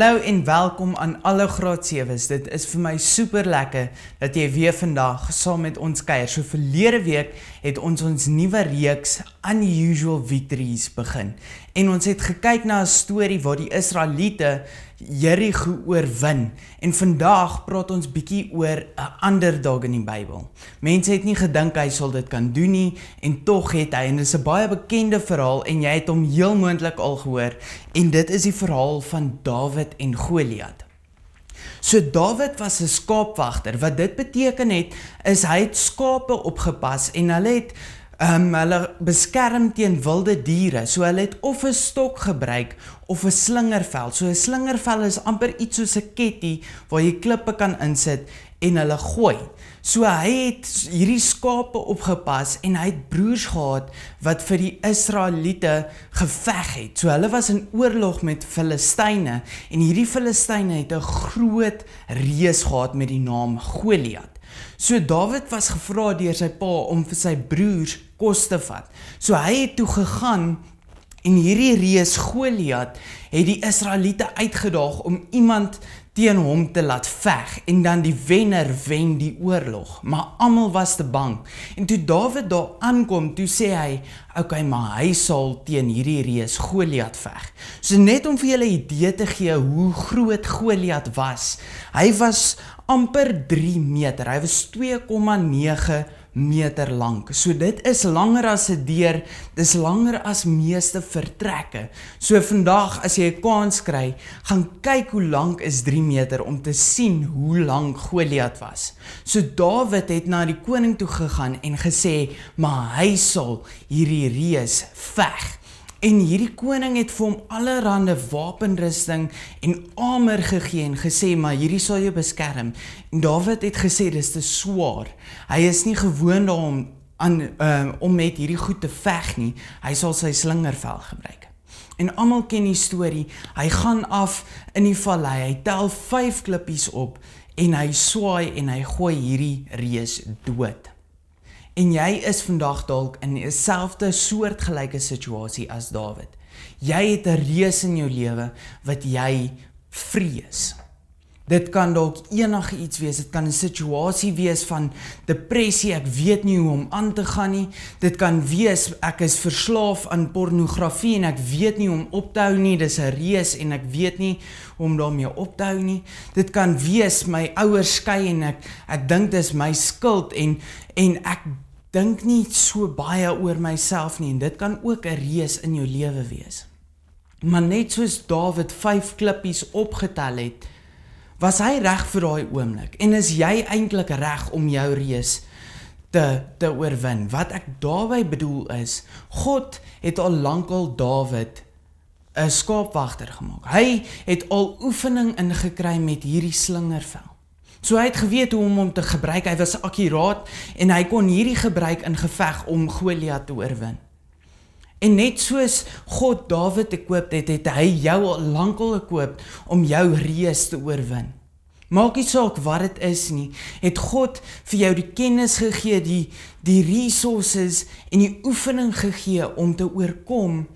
Hallo en welkom aan alle graad 7's. Dit is vir my super lekker dat jy weer vandag saam met ons kuier. So verlede week het ons ons nuwe reeks Unusual Victories begin. En ons het gekyk na 'n storie waar die Israeliete Jericho oorwin. En vandag praat ons bietjie oor 'n ander dag in die Bybel. Mense het nie gedink hy sou dit kan doen nie en tog het hy en dit is 'n baie bekende verhaal en jy het hom heel moontlik al gehoor en dit is die verhaal van Dawid en Goliat. So Dawid was 'n skaapwagter. Wat dit beteken het is hy het skape opgepas en hulle het Ehm um, hulle beskerm teen wilde diere. So hulle het of 'n stok gebruik of 'n slingervel. So 'n slingervel is amper iets soos 'n ketting waar jy klippe kan insit en hulle gooi. So hy het hierdie skape opgepas en hy het broers gehad wat vir die Israeliete geveg het. So hulle was in oorlog met Filistyne en hierdie Filistyne het 'n groot reus gehad met die naam Goliat. So Dawid was gevra deur sy pa om vir sy broers kos te vat. So hy het toe gegaan en hierdie reus Goliat het die Israeliete uitgedaag om iemand teen hom te laat veg en dan die wenner wen die oorlog. Maar almal was te bang. En toe Dawid daar aankom, toe sê hy, "Oké, okay, maar hy sal teen hierdie reus Goliat veg." So net om vir julle 'n idee te gee hoe groot Goliat was. Hy was amper 3 meter. Hy was 2,9 meter lank. So dit is langer as 'n deur, dis langer as meeste vertrekke. So vandag as jy 'n kans kry, gaan kyk hoe lank is 3 meter om te sien hoe lank Goliat was. So Dawid het na die koning toe gegaan en gesê, "Maar hy sal hierdie reus veg." En hierdie koning het vir hom allerlei wapenrusting en armor gegee en gesê maar hierdie sal jou beskerm. En Dawid het gesê dis te swaar. Hy is nie gewoond daaraan aan uh, om met hierdie goed te veg nie. Hy sal sy slingervel gebruik. En almal ken die storie. Hy gaan af in die vallei. Hy tel 5 klippies op en hy swaai en hy gooi hierdie reus dood en jy is vandag dalk in dieselfde soortgelyke situasie as Dawid. Jy het 'n reus in jou lewe wat jy vrees. Dit kan dalk enigiets wees. Dit kan 'n situasie wees van depressie, ek weet nie hoe om aan te gaan nie. Dit kan wees ek is verslaaf aan pornografie en ek weet nie hoe om op te hou nie. Dis 'n reus en ek weet nie hoe om daarmee op te hou nie. Dit kan wees my ouers skei en ek ek dink dis my skuld en en ek dink nie so baie oor myself nie en dit kan ook 'n reus in jou lewe wees. Maar net soos Dawid 5 klippies opgetel het, was hy reg vir daai oomblik en is jy eintlik reg om jou reus te te oorwin. Wat ek daarmee bedoel is, God het al lankal Dawid 'n skaapwagter gemaak. Hy het al oefening ingekry met hierdie slingervel. So hy het geweet hoe om hom te gebruik. Hy was akuraat en hy kon hierdie gebruik in geveg om Goliat te oorwin. En net soos God Dawid gekoop het, het hy jou al lankal gekoop om jou reus te oorwin. Maak nie saak wat dit is nie, het God vir jou die kennis gegee, die die resources en die oefening gegee om te oorkom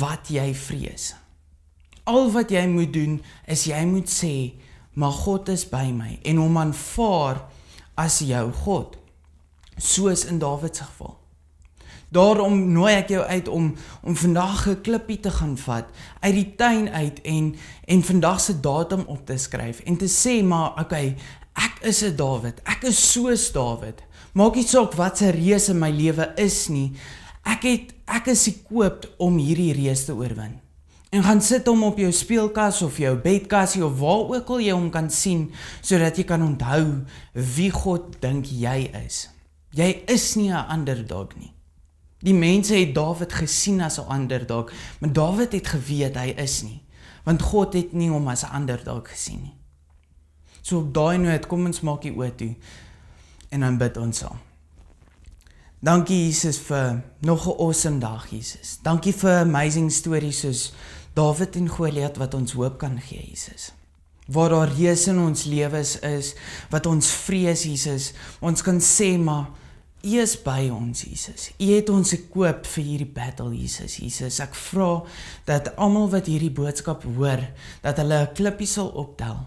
wat jy vrees. Al wat jy moet doen is jy moet sê, maar God is by my en hom aanvaar as jou God soos in Dawid se geval. Daarom nooi ek jou uit om om vandag 'n klippie te gaan vat uit die tuin uit en en vandag se datum op te skryf en te sê maar okay, ek is 'n Dawid. Ek is soos Dawid. Maak nie saak wat se reus in my lewe is nie. Ek het ek is gekoop om hierdie reus te oorwin en gaan sit hom op jou speelkas of jou bedkassie of waar ook al jy hom kan sien sodat jy kan onthou wie God dink jy is. Jy is nie 'n ander dog nie. Die mense het Dawid gesien as 'n ander dog, maar Dawid het geweet hy is nie, want God het nie hom as 'n ander dog gesien nie. So op daai noot kom ons maak hier oop toe en dan bid ons saam. Dankie Jesus vir nog 'n awesome dag Jesus. Dankie vir amazing stories soos Dawid en Goliat wat ons hoop kan gee, Jesus. Waar daar reus in ons lewens is wat ons vrees, Jesus, ons kan sê maar U is by ons, Jesus. U het ons gekoop vir hierdie battle, Jesus. Jesus, ek vra dat almal wat hierdie boodskap hoor, dat hulle 'n klippie sal optel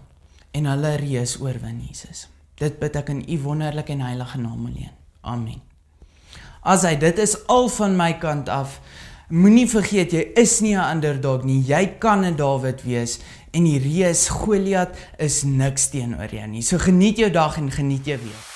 en hulle reus oorwin, Jesus. Dit bid ek in U wonderlike en heilige naam alleen. Amen. As hy dit is al van my kant af. Moenie vergeet jy is nie 'n underdog nie. Jy kan 'n Dawid wees en die reus Goliat is niks teenoor jou nie. So geniet jou dag en geniet jou week.